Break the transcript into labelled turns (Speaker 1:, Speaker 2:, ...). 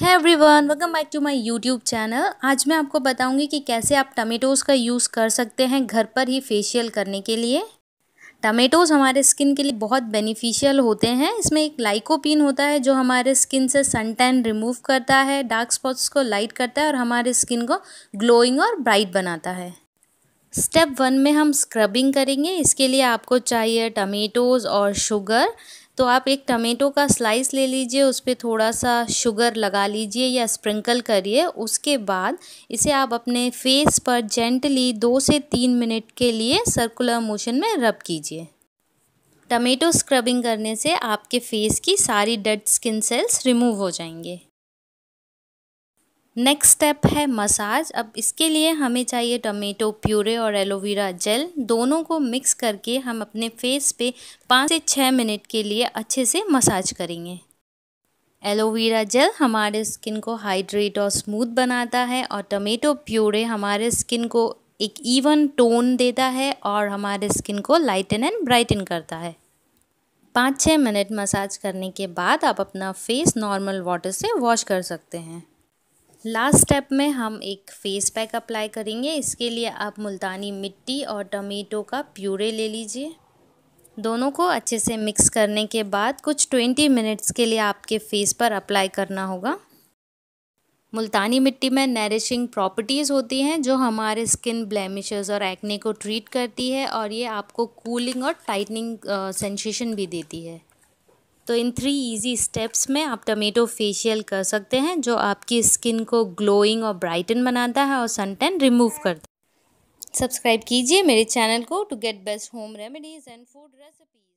Speaker 1: है everyone welcome back to my YouTube channel आज मैं आपको बताऊंगी कि कैसे आप टमेटोज़ का यूज़ कर सकते हैं घर पर ही फेशियल करने के लिए टमेटोज़ हमारे स्किन के लिए बहुत बेनिफिशियल होते हैं इसमें एक लाइकोपिन होता है जो हमारे स्किन से सन टैन रिमूव करता है डार्क स्पॉट्स को लाइट करता है और हमारे स्किन को ग्लोइंग और ब्राइट बनाता है स्टेप वन में हम स्क्रबिंग करेंगे इसके लिए आपको चाहिए टमेटोज़ और शुगर तो आप एक टमेटो का स्लाइस ले लीजिए उस पर थोड़ा सा शुगर लगा लीजिए या स्प्रिंकल करिए उसके बाद इसे आप अपने फेस पर जेंटली दो से तीन मिनट के लिए सर्कुलर मोशन में रब कीजिए टमेटो स्क्रबिंग करने से आपके फेस की सारी डेड स्किन सेल्स रिमूव हो जाएंगे नेक्स्ट स्टेप है मसाज अब इसके लिए हमें चाहिए टमेटो प्यूरे और एलोवेरा जेल दोनों को मिक्स करके हम अपने फेस पे पाँच से छः मिनट के लिए अच्छे से मसाज करेंगे एलोवेरा जेल हमारे स्किन को हाइड्रेट और स्मूथ बनाता है और टमेटो प्यूरे हमारे स्किन को एक इवन टोन देता है और हमारे स्किन को लाइटन एंड ब्राइटन करता है पाँच छः मिनट मसाज करने के बाद आप अपना फेस नॉर्मल वाटर से वॉश कर सकते हैं लास्ट स्टेप में हम एक फेस पैक अप्लाई करेंगे इसके लिए आप मुल्तानी मिट्टी और टमेटो का प्यूरे ले लीजिए दोनों को अच्छे से मिक्स करने के बाद कुछ ट्वेंटी मिनट्स के लिए आपके फेस पर अप्लाई करना होगा मुल्तानी मिट्टी में नरिशिंग प्रॉपर्टीज़ होती हैं जो हमारे स्किन ब्लैमिश और एक्ने को ट्रीट करती है और ये आपको कूलिंग और टाइटनिंग सेंसेशन भी देती है तो इन थ्री इजी स्टेप्स में आप टमेटो फेशियल कर सकते हैं जो आपकी स्किन को ग्लोइंग और ब्राइटन बनाता है और सन टेन रिमूव करता है सब्सक्राइब कीजिए मेरे चैनल को to get best home remedies and food recipes